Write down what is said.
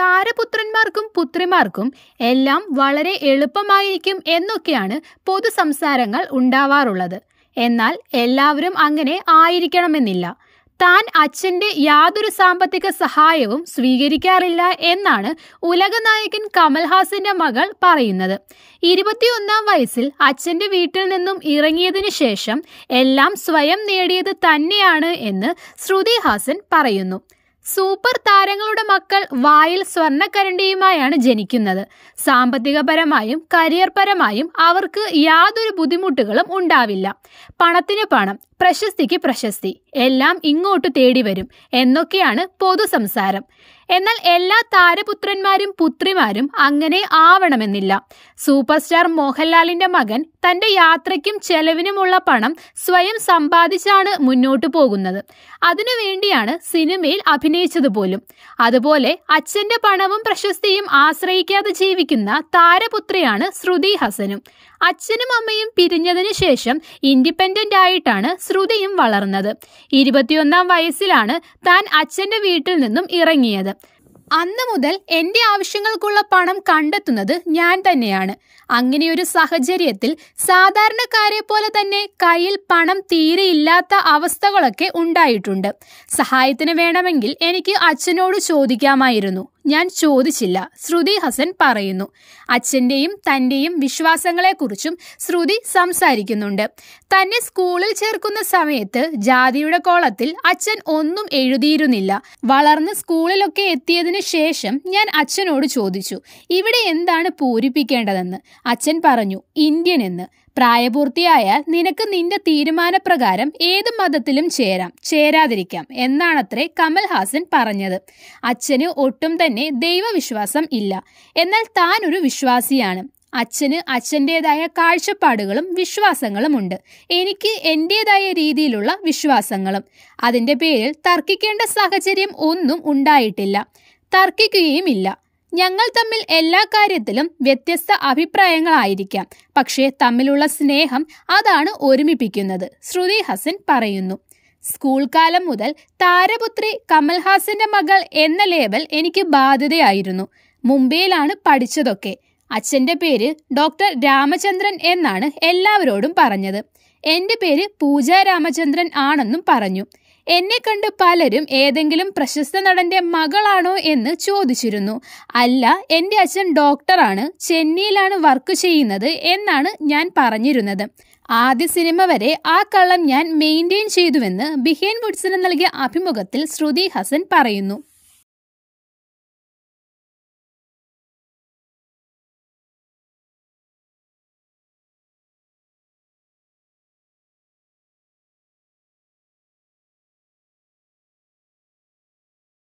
താരപുത്രന്മാർക്കും പുത്രിമാർക്കും എല്ലാം വളരെ എളുപ്പമായിരിക്കും എന്നൊക്കെയാണ് പൊതു സംസാരങ്ങൾ ഉണ്ടാവാറുള്ളത് എന്നാൽ എല്ലാവരും അങ്ങനെ ആയിരിക്കണമെന്നില്ല താൻ അച്ഛന്റെ യാതൊരു സാമ്പത്തിക സഹായവും സ്വീകരിക്കാറില്ല എന്നാണ് ഉലകനായകൻ കമൽഹാസന്റെ മകൾ പറയുന്നത് ഇരുപത്തിയൊന്നാം വയസ്സിൽ അച്ഛന്റെ വീട്ടിൽ നിന്നും ഇറങ്ങിയതിനു ശേഷം എല്ലാം സ്വയം നേടിയത് തന്നെയാണ് എന്ന് ശ്രുതി ഹാസൻ പറയുന്നു സൂപ്പർ താരങ്ങളുടെ മക്കൾ വായിൽ സ്വർണ്ണക്കരണ്ടിയുമായാണ് ജനിക്കുന്നത് സാമ്പത്തികപരമായും കരിയർ പരമായും അവർക്ക് യാതൊരു ബുദ്ധിമുട്ടുകളും ഉണ്ടാവില്ല പണത്തിന് പണം പ്രശസ്തിക്ക് പ്രശസ്തി എല്ലാം ഇങ്ങോട്ട് തേടി വരും എന്നൊക്കെയാണ് പൊതു സംസാരം എന്നാൽ എല്ലാ താരപുത്രന്മാരും പുത്രിമാരും അങ്ങനെ ആവണമെന്നില്ല സൂപ്പർസ്റ്റാർ മോഹൻലാലിന്റെ മകൻ തന്റെ യാത്രയ്ക്കും ചെലവിനുമുള്ള പണം സ്വയം സമ്പാദിച്ചാണ് മുന്നോട്ട് പോകുന്നത് അതിനുവേണ്ടിയാണ് സിനിമയിൽ അഭിനയിച്ചത് പോലും അതുപോലെ അച്ഛന്റെ പണവും പ്രശസ്തിയും ആശ്രയിക്കാതെ ജീവിക്കുന്ന താരപുത്രിയാണ് ശ്രുതി ഹസനും അച്ഛനും അമ്മയും പിരിഞ്ഞതിന് ശേഷം ഇൻഡിപെൻഡന്റ് ആയിട്ടാണ് ശ്രുതിയും വളർന്നത് ഇരുപത്തിയൊന്നാം വയസ്സിലാണ് താൻ അച്ഛന്റെ വീട്ടിൽ നിന്നും ഇറങ്ങിയത് അന്ന് മുതൽ എൻ്റെ ആവശ്യങ്ങൾക്കുള്ള പണം കണ്ടെത്തുന്നത് ഞാൻ തന്നെയാണ് അങ്ങനെയൊരു സാഹചര്യത്തിൽ സാധാരണക്കാരെ പോലെ തന്നെ കയ്യിൽ പണം തീരെയില്ലാത്ത അവസ്ഥകളൊക്കെ ഉണ്ടായിട്ടുണ്ട് സഹായത്തിന് വേണമെങ്കിൽ എനിക്ക് അച്ഛനോട് ചോദിക്കാമായിരുന്നു ഞാൻ ചോദിച്ചില്ല ശ്രുതി ഹസൻ പറയുന്നു അച്ഛൻ്റെയും തൻ്റെയും വിശ്വാസങ്ങളെക്കുറിച്ചും ശ്രുതി സംസാരിക്കുന്നുണ്ട് തന്നെ സ്കൂളിൽ ചേർക്കുന്ന സമയത്ത് ജാതിയുടെ കോളത്തിൽ അച്ഛൻ ഒന്നും എഴുതിയിരുന്നില്ല വളർന്ന് സ്കൂളിലൊക്കെ എത്തിയതിനു ശേഷം ഞാൻ അച്ഛനോട് ചോദിച്ചു ഇവിടെ എന്താണ് പൂരിപ്പിക്കേണ്ടതെന്ന് അച്ഛൻ പറഞ്ഞു ഇന്ത്യൻ എന്ന് പ്രായപൂർത്തിയായാൽ നിനക്ക് നിന്റെ തീരുമാനപ്രകാരം ഏത് മതത്തിലും ചേരാം ചേരാതിരിക്കാം എന്നാണത്രേ കമൽഹാസൻ പറഞ്ഞത് അച്ഛന് ഒട്ടും തന്നെ ദൈവവിശ്വാസം ഇല്ല എന്നാൽ താൻ ഒരു വിശ്വാസിയാണ് അച്ഛന് അച്ഛൻ്റെതായ കാഴ്ചപ്പാടുകളും വിശ്വാസങ്ങളുമുണ്ട് എനിക്ക് എൻ്റേതായ രീതിയിലുള്ള വിശ്വാസങ്ങളും അതിൻ്റെ പേരിൽ തർക്കിക്കേണ്ട സാഹചര്യം ഒന്നും ഉണ്ടായിട്ടില്ല തർക്കിക്കുകയുമില്ല ഞങ്ങൾ തമ്മിൽ എല്ലാ കാര്യത്തിലും വ്യത്യസ്ത അഭിപ്രായങ്ങളായിരിക്കാം പക്ഷേ തമ്മിലുള്ള സ്നേഹം അതാണ് ഒരുമിപ്പിക്കുന്നത് ശ്രുതി ഹസൻ പറയുന്നു സ്കൂൾ കാലം മുതൽ താരപുത്രി കമൽഹാസന്റെ മകൾ എന്ന ലേബൽ എനിക്ക് ബാധ്യതയായിരുന്നു മുംബൈയിലാണ് പഠിച്ചതൊക്കെ അച്ഛന്റെ പേര് ഡോക്ടർ രാമചന്ദ്രൻ എന്നാണ് എല്ലാവരോടും പറഞ്ഞത് എൻ്റെ പേര് പൂജ രാമചന്ദ്രൻ ആണെന്നും പറഞ്ഞു എന്നെ കണ്ട് പലരും ഏതെങ്കിലും പ്രശസ്ത നടന്റെ മകളാണോ എന്ന് ചോദിച്ചിരുന്നു അല്ല എൻ്റെ അച്ഛൻ ഡോക്ടറാണ് ചെന്നൈയിലാണ് വർക്ക് ചെയ്യുന്നത് എന്നാണ് ഞാൻ പറഞ്ഞിരുന്നത് ആദ്യ സിനിമ വരെ ആ കള്ളം ഞാൻ മെയിൻറ്റെയിൻ ചെയ്തുവെന്ന് ബിഹേൻ വുഡ്സിന് നൽകിയ അഭിമുഖത്തിൽ ശ്രുതി ഹസൻ പറയുന്നു